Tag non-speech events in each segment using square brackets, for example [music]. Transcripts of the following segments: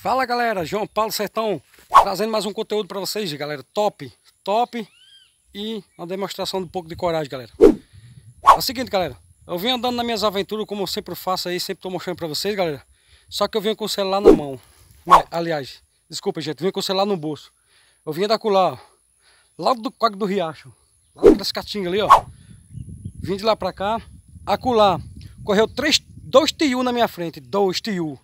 Fala galera, João Paulo Sertão trazendo mais um conteúdo para vocês, galera, top, top e uma demonstração de um pouco de coragem, galera. É o seguinte, galera, eu venho andando nas minhas aventuras como eu sempre faço aí, sempre estou mostrando para vocês, galera. Só que eu venho com o celular na mão. Aliás, desculpa, gente, eu venho com o celular no bolso. Eu vim da Culá, lá do Coque do Riacho, lá das Catingas ali, ó. Vim de lá para cá, acular, correu três, dois tiu na minha frente, dois tiu.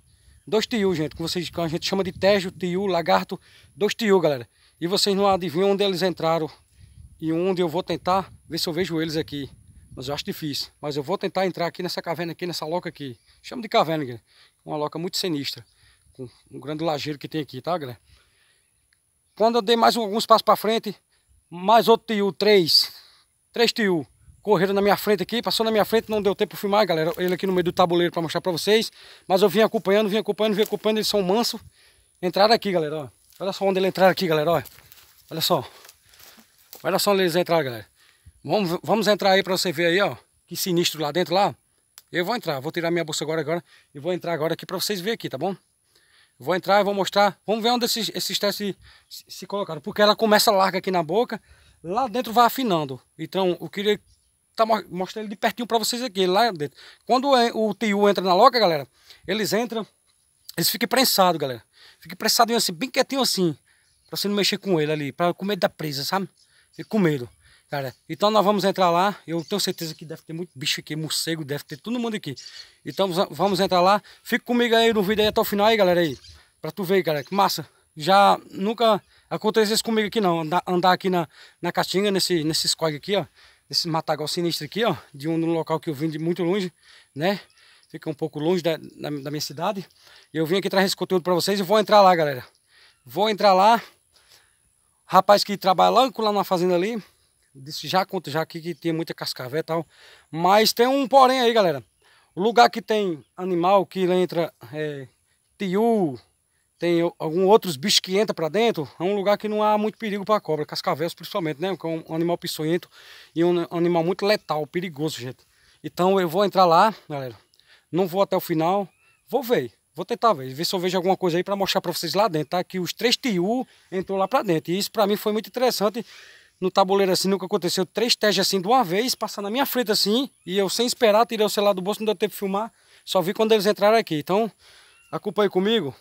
Dois tiu, gente, que vocês que a gente chama de tejo, tiu, lagarto, dois tiu, galera. E vocês não adivinham onde eles entraram e onde eu vou tentar ver se eu vejo eles aqui. Mas eu acho difícil. Mas eu vou tentar entrar aqui nessa caverna aqui, nessa loca aqui. Chama de caverna, galera. Uma loca muito sinistra. Com um grande lajeiro que tem aqui, tá, galera? Quando eu dei mais alguns passos para frente, mais outro tiu, três. Três tiu correram na minha frente aqui, passou na minha frente, não deu tempo de filmar, galera. Ele aqui no meio do tabuleiro para mostrar para vocês. Mas eu vim acompanhando, vim acompanhando, vim acompanhando, eles são manso Entraram aqui, galera, ó. Olha só onde eles entraram aqui, galera, ó. Olha só. Olha só onde eles entraram, galera. Vamos, vamos entrar aí para você ver aí, ó. Que sinistro lá dentro, lá. Eu vou entrar, vou tirar minha bolsa agora, agora. E vou entrar agora aqui para vocês verem aqui, tá bom? Vou entrar e vou mostrar. Vamos ver onde esses, esses testes se, se colocaram. Porque ela começa larga aqui na boca. Lá dentro vai afinando. Então, eu queria tá mostrando ele de pertinho para vocês aqui, lá dentro. Quando é, o Tiu entra na loca, galera, eles entram, eles ficam prensados, galera. Fica prensado assim, bem quietinho assim, para você não mexer com ele ali, para com medo da presa, sabe? Fica com medo. Cara, então nós vamos entrar lá. Eu tenho certeza que deve ter muito bicho aqui, morcego, deve ter todo mundo aqui. Então vamos entrar lá. Fica comigo aí no vídeo aí até o final aí, galera. Aí, pra tu ver, cara, que massa. Já nunca aconteceu isso comigo aqui não. Andar, aqui na, na caatinga, nesse, nesse escorgue aqui, ó esse matagal sinistro aqui, ó, de um, local que eu vim de muito longe, né? Fica um pouco longe da, da, da minha cidade. E eu vim aqui trazer esse conteúdo para vocês e vou entrar lá, galera. Vou entrar lá. Rapaz que trabalha lá, lá na fazenda ali, disse já conto já aqui que tem muita cascavé e tal. Mas tem um porém aí, galera. O lugar que tem animal que entra é, tiu, tem alguns outros bichos que entram para dentro, é um lugar que não há muito perigo para cobra, cascavéis principalmente, né? Que é um animal peçonhento e um animal muito letal, perigoso, gente. Então eu vou entrar lá, galera. Não vou até o final, vou ver. Vou tentar ver, ver se eu vejo alguma coisa aí para mostrar para vocês lá dentro, tá? Que os três tu entrou lá para dentro. E isso para mim foi muito interessante. No tabuleiro assim nunca aconteceu. Três tejas assim de uma vez, passar na minha frente assim. E eu sem esperar, tirei o celular do bolso, não deu tempo de filmar. Só vi quando eles entraram aqui. Então, acompanhe comigo.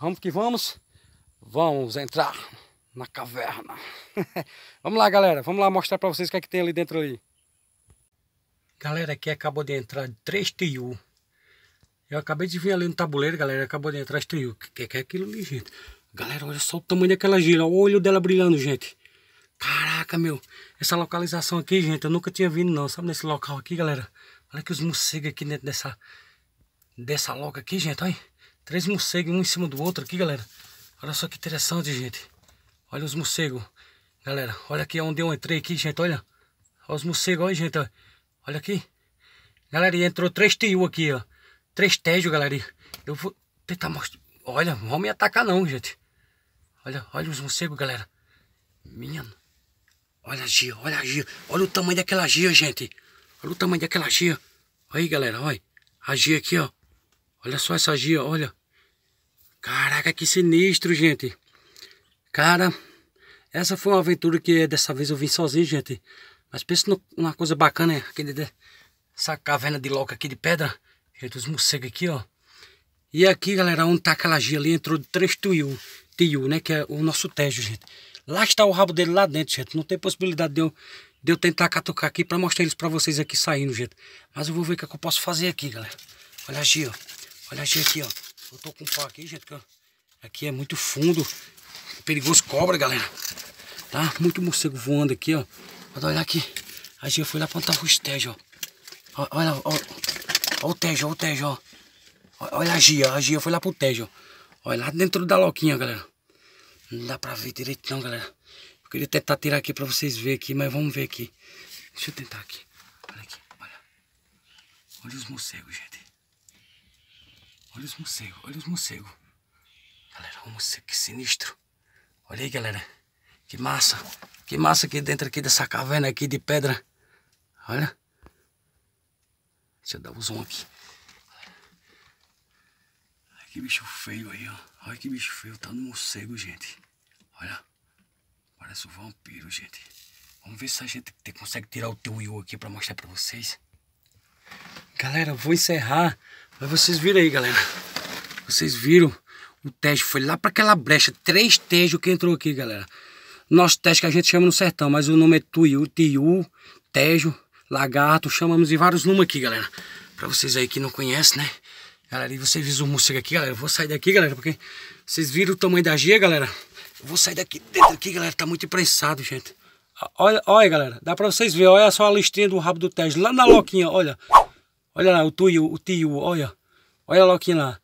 Vamos que vamos. Vamos entrar na caverna. [laughs] vamos lá, galera. Vamos lá mostrar para vocês o que é que tem ali dentro ali. Galera, aqui acabou de entrar três trio. Eu acabei de vir ali no tabuleiro, galera. Acabou de entrar as trio. O que, que é aquilo ali, gente? Galera, olha só o tamanho daquela gira. Olha o olho dela brilhando, gente. Caraca, meu. Essa localização aqui, gente, eu nunca tinha vindo não. Sabe nesse local aqui, galera? Olha que os morcegos aqui dentro dessa... Dessa loca aqui, gente, olha. Três morcegos, um em cima do outro aqui, galera. Olha só que interessante, gente. Olha os morcegos. Galera, olha aqui onde eu entrei aqui, gente. Olha. Olha os morcegos, olha, gente. Olha, aqui. Galera, e entrou três tio aqui, ó. Três tédio, galera. Eu vou tentar mostrar. Olha, não vão me atacar não, gente. Olha, olha os morcegos, galera. Minha. Olha a gia, olha a gia. Olha o tamanho daquela gia, gente. Olha o tamanho daquela gia. Aí, galera, olha. A gia aqui, ó. Olha só essa gia, olha. Caraca, que sinistro, gente. Cara, essa foi uma aventura que dessa vez eu vim sozinho, gente. Mas pensa numa coisa bacana, né? essa caverna de loca aqui de pedra. Gente, os morcegos aqui, ó. E aqui, galera, onde tá aquela gia ali, entrou três tuiu, né? Que é o nosso tejo, gente. Lá está o rabo dele lá dentro, gente. Não tem possibilidade de eu, de eu tentar catucar aqui pra mostrar eles pra vocês aqui saindo, gente. Mas eu vou ver o que, é que eu posso fazer aqui, galera. Olha a gia, ó. Olha a gia aqui, ó. Eu tô com um pau aqui, gente, que eu... Aqui é muito fundo. É perigoso cobra, galera. Tá? Muito morcego voando aqui, ó. Pode olhar aqui. A gente foi lá plantar o tejos, ó. Olha, ó. Olha o tejo, olha o tejo, ó. Olha a Gia, a Gia foi lá pro tejo, ó. Olha é lá dentro da loquinha, galera. Não dá pra ver direito não, galera. Eu queria tentar tirar aqui pra vocês verem aqui, mas vamos ver aqui. Deixa eu tentar aqui. Olha aqui, olha. Olha os morcegos, gente. Olha os morcegos, olha os morcegos. Nossa, tá que sinistro. Olha aí, galera. Que massa. Que massa aqui dentro aqui dessa caverna aqui de pedra. Olha. Deixa eu dar o um zoom aqui. Olha que bicho feio aí, ó. Olha que bicho feio. Tá no morcego, gente. Olha. Parece um vampiro, gente. Vamos ver se a gente consegue tirar o teu Will aqui pra mostrar pra vocês. Galera, vou encerrar. Mas vocês viram aí, galera. Vocês viram o Tejo foi lá para aquela brecha. Três Tejo que entrou aqui, galera. Nosso Tejo que a gente chama no sertão, mas o nome é Tuiu, Tiu, Tejo, Lagarto. Chamamos de vários nomes aqui, galera. Para vocês aí que não conhecem, né? Galera, e vocês viram o morcego aqui, galera. Eu vou sair daqui, galera, porque vocês viram o tamanho da G, galera. Eu vou sair daqui dentro aqui, galera. Tá muito imprensado, gente. Ah, olha, olha, galera. Dá pra vocês ver. Olha só a listrinha do rabo do Tejo. Lá na loquinha, olha. Olha lá, o tuiu, o tio, olha. Olha a loquinha lá.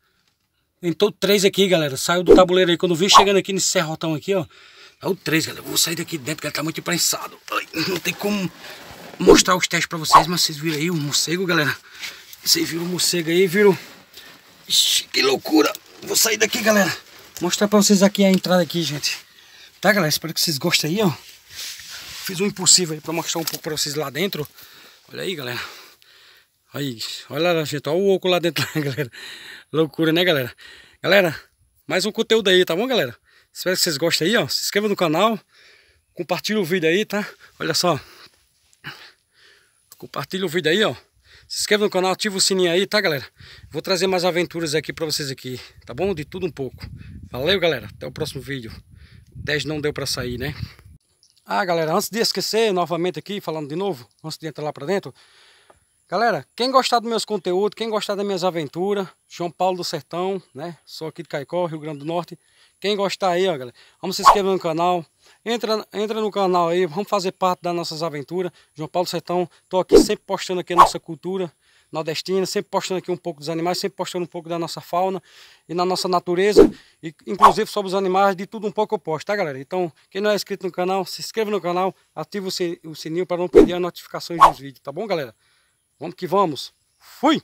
Entrou três aqui, galera. Saiu do tabuleiro aí. Quando vi chegando aqui nesse serrotão aqui, ó. É o três, galera. vou sair daqui dentro, galera. Tá muito prensado. não tem como mostrar os testes pra vocês, mas vocês viram aí o morcego, galera. Vocês viram o morcego aí, viram? Ixi, que loucura. Vou sair daqui, galera. Mostrar pra vocês aqui a entrada aqui, gente. Tá, galera? Espero que vocês gostem aí, ó. Fiz o impossível aí pra mostrar um pouco pra vocês lá dentro. Olha aí, galera. Aí, olha lá, gente, olha o oco lá dentro, [laughs] né, galera. Loucura, né, galera? Galera, mais um conteúdo aí, tá bom, galera? Espero que vocês gostem aí, ó. Se inscreva no canal, compartilha o vídeo aí, tá? Olha só. Compartilha o vídeo aí, ó. Se inscreva no canal, ativa o sininho aí, tá, galera? Vou trazer mais aventuras aqui pra vocês aqui, tá bom? De tudo um pouco. Valeu, galera. Até o próximo vídeo. 10 não deu pra sair, né? Ah, galera, antes de esquecer, novamente aqui, falando de novo, antes de entrar lá pra dentro... Galera, quem gostar dos meus conteúdos, quem gostar das minhas aventuras, João Paulo do Sertão, né? Sou aqui de Caicó, Rio Grande do Norte. Quem gostar aí, ó, galera, vamos se inscrever no canal. Entra, entra no canal aí, vamos fazer parte das nossas aventuras. João Paulo do Sertão, tô aqui sempre postando aqui a nossa cultura nordestina, sempre postando aqui um pouco dos animais, sempre postando um pouco da nossa fauna e na nossa natureza, e inclusive sobre os animais, de tudo um pouco eu posto, tá galera? Então, quem não é inscrito no canal, se inscreva no canal, ativa o sininho para não perder as notificações dos vídeos, tá bom galera? Vamos que vamos. Fui!